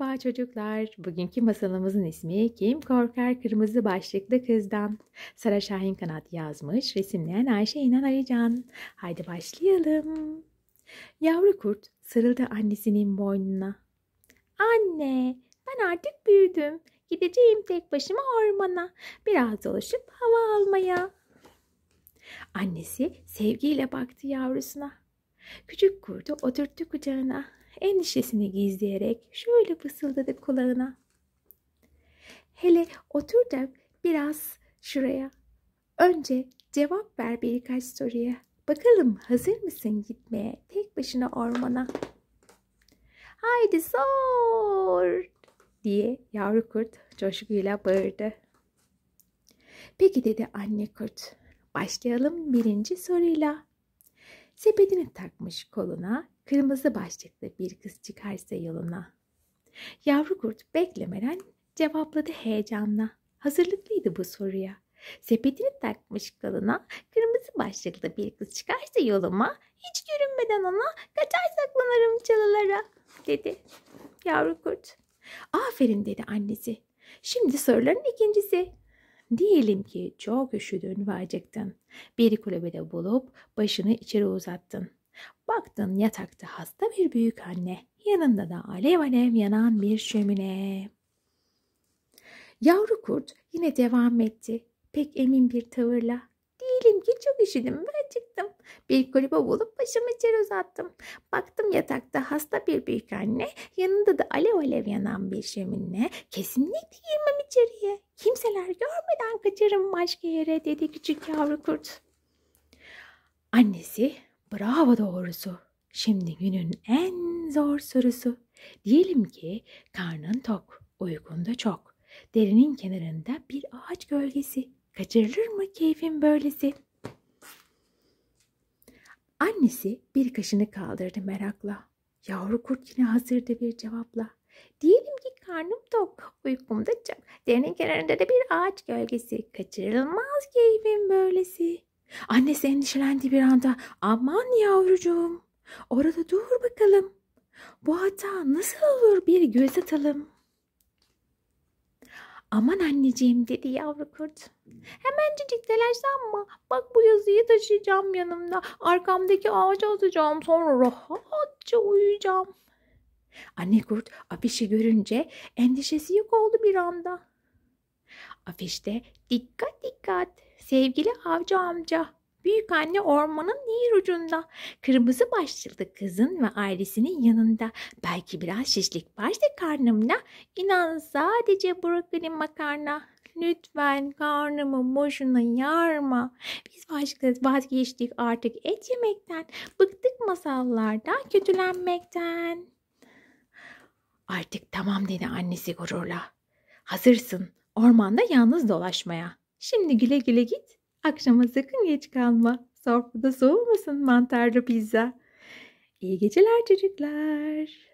Merhaba çocuklar. Bugünkü masalımızın ismi Kim Korkar Kırmızı Başlıklı Kızdan. Sara Şahin Kanat yazmış, resimleyen Ayşe İnan Arıcan. Haydi başlayalım. Yavru kurt sarıldı annesinin boynuna. Anne, ben artık büyüdüm. Gideceğim tek başıma ormana. Biraz dolaşıp hava almaya. Annesi sevgiyle baktı yavrusuna. Küçük kurdu oturttu kucağına, endişesini gizleyerek şöyle fısıldadı kulağına. Hele otur da biraz şuraya. Önce cevap ver birkaç soruya. Bakalım hazır mısın gitmeye tek başına ormana? Haydi sor diye yavru kurt coşkuyla bağırdı. Peki dedi anne kurt. Başlayalım birinci soruyla sepetini takmış koluna, kırmızı başlıklı bir kız çıkarsa yoluna. Yavru kurt beklemeden cevapladı heyecanla. Hazırlıklıydı bu soruya. Sepetini takmış koluna, kırmızı başlıklı bir kız çıkarsa yoluma, hiç görünmeden ona kaçar saklanırım çalılara, dedi yavru kurt. Aferin dedi annesi. Şimdi soruların ikincisi. Diyelim ki çok üşüdün ve acıktın. Bir kulübede bulup başını içeri uzattın. Baktın yatakta hasta bir büyük anne. Yanında da alev alev yanan bir şömine. Yavru kurt yine devam etti. Pek emin bir tavırla. Diyelim ki çok üşüdüm ve acıktım. Bir kulübe bulup başımı içeri uzattım. Baktım yatakta hasta bir büyük anne, yanında da alev alev yanan bir şömine. Kesinlikle girmem içeriye. Kimseler görmeden kaçarım başka yere dedi küçük yavru kurt. Annesi bravo doğrusu. Şimdi günün en zor sorusu. Diyelim ki karnın tok, uykun da çok. Derinin kenarında bir ağaç gölgesi. Kaçırılır mı keyfin böylesi? Annesi bir kaşını kaldırdı merakla. Yavru kurt yine hazırdı bir cevapla. Diyelim ki Karnım tok, uykum da çok. Derenin kenarında da bir ağaç gölgesi. Kaçırılmaz keyfim böylesi. Annesi endişelendi bir anda. Aman yavrucuğum. Orada dur bakalım. Bu hata nasıl olur bir göz atalım. Aman anneciğim dedi yavru kurt. Hemen Hemencecik telaşlanma. Bak bu yazıyı taşıyacağım yanımda. Arkamdaki ağaca atacağım. Sonra rahatça uyuyacağım. Anne kurt afişi görünce endişesi yok oldu bir anda. Afişte dikkat dikkat sevgili avcı amca Büyük anne ormanın diğer ucunda. Kırmızı başlıklı kızın ve ailesinin yanında. Belki biraz şişlik var başta karnımda. İnan sadece brokoli makarna. Lütfen karnımı boşuna yarma. Biz başka vazgeçtik artık et yemekten. Bıktık masallardan, kötülenmekten. Artık tamam dedi annesi gururla. Hazırsın ormanda yalnız dolaşmaya. Şimdi güle güle git. Akşama sakın geç kalma. Sofrada soğumasın mantarlı pizza. İyi geceler çocuklar.